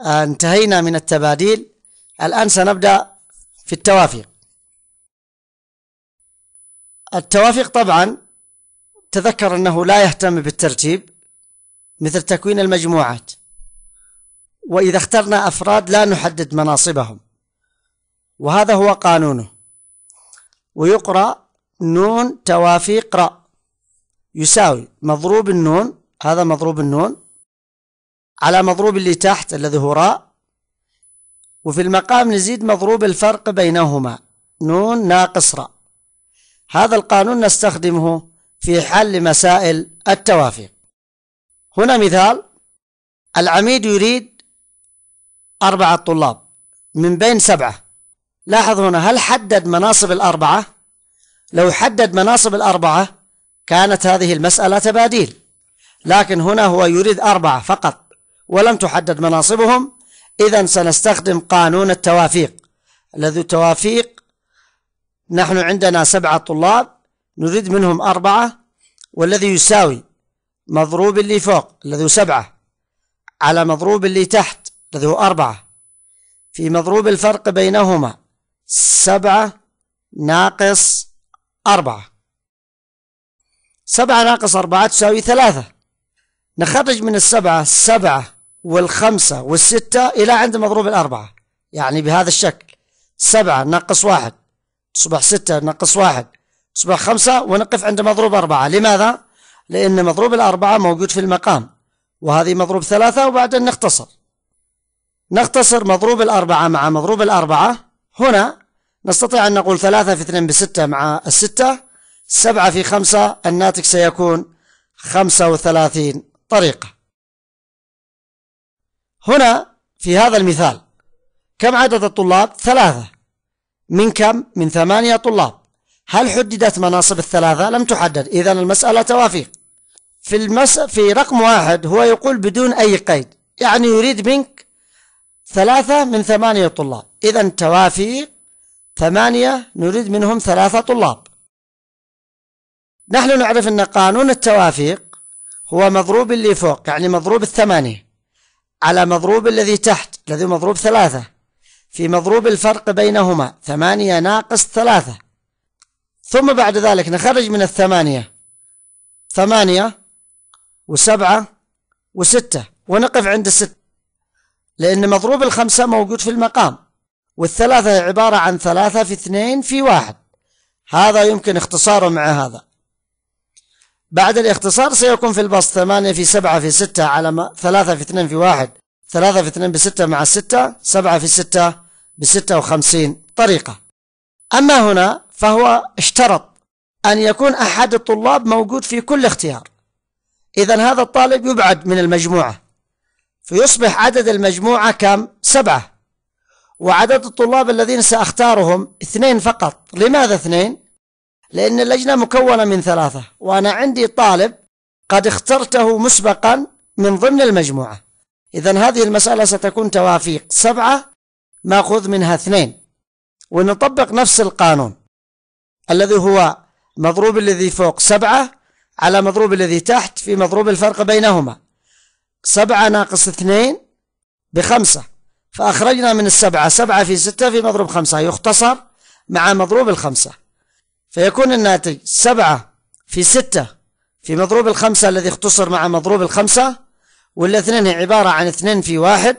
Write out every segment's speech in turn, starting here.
آه، انتهينا من التباديل الآن سنبدأ في التوافق التوافق طبعا تذكر أنه لا يهتم بالترتيب مثل تكوين المجموعات وإذا اخترنا أفراد لا نحدد مناصبهم وهذا هو قانونه ويقرأ نون توافيق رأ يساوي مضروب النون هذا مضروب النون على مضروب اللي تحت الذي هو راء وفي المقام نزيد مضروب الفرق بينهما نون ناقص راء هذا القانون نستخدمه في حل مسائل التوافق هنا مثال العميد يريد أربعة طلاب من بين سبعة لاحظ هنا هل حدد مناصب الأربعة لو حدد مناصب الأربعة كانت هذه المسألة تباديل لكن هنا هو يريد أربعة فقط ولم تحدد مناصبهم إذا سنستخدم قانون التوافيق الذي توافيق نحن عندنا سبعة طلاب نريد منهم أربعة والذي يساوي مضروب اللي فوق الذي هو سبعة على مضروب اللي تحت الذي هو أربعة في مضروب الفرق بينهما سبعة ناقص أربعة سبعة ناقص أربعة تساوي ثلاثة نخرج من السبعة سبعة والخمسة والستة إلى عند مضروب الأربعة يعني بهذا الشكل سبعة ناقص واحد تصبح ستة ناقص واحد تصبح خمسة ونقف عند مضروب أربعة لماذا؟ لأن مضروب الأربعة موجود في المقام وهذه مضروب ثلاثة وبعدين نختصر نختصر مضروب الأربعة مع مضروب الأربعة هنا نستطيع أن نقول ثلاثة في اثنين بستة مع الستة سبعة في خمسة الناتج سيكون خمسة وثلاثين طريقة هنا في هذا المثال كم عدد الطلاب ثلاثة من كم من ثمانية طلاب هل حددت مناصب الثلاثة لم تحدد إذا المسألة توافيق في المس... في رقم واحد هو يقول بدون أي قيد يعني يريد منك ثلاثة من ثمانية طلاب إذا توافيق ثمانية نريد منهم ثلاثة طلاب نحن نعرف أن قانون التوافيق هو مضروب اللي فوق يعني مضروب الثمانية على مضروب الذي تحت الذي مضروب ثلاثة في مضروب الفرق بينهما ثمانية ناقص ثلاثة ثم بعد ذلك نخرج من الثمانية ثمانية وسبعة وستة ونقف عند الستة لأن مضروب الخمسة موجود في المقام والثلاثة عبارة عن ثلاثة في اثنين في واحد هذا يمكن اختصاره مع هذا بعد الاختصار سيكون في البسط 8 في 7 في 6 على 3 في 2 في 1 3 في 2 ب 6 مع 6 7 في 6 ب 56 طريقة أما هنا فهو اشترط أن يكون أحد الطلاب موجود في كل اختيار إذا هذا الطالب يبعد من المجموعة فيصبح عدد المجموعة كم؟ سبعة وعدد الطلاب الذين سأختارهم اثنين فقط لماذا اثنين؟ لأن اللجنة مكونة من ثلاثة وأنا عندي طالب قد اخترته مسبقا من ضمن المجموعة إذا هذه المسألة ستكون توافيق سبعة ماخذ منها اثنين ونطبق نفس القانون الذي هو مضروب الذي فوق سبعة على مضروب الذي تحت في مضروب الفرق بينهما سبعة ناقص اثنين بخمسة فأخرجنا من السبعة سبعة في ستة في مضروب خمسة يختصر مع مضروب الخمسة فيكون الناتج سبعة في ستة في مضروب الخمسة الذي اختصر مع مضروب الخمسة والاثنين هي عبارة عن اثنين في واحد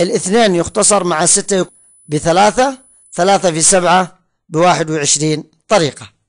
الاثنين يختصر مع ستة بثلاثة ثلاثة في سبعة بواحد وعشرين طريقة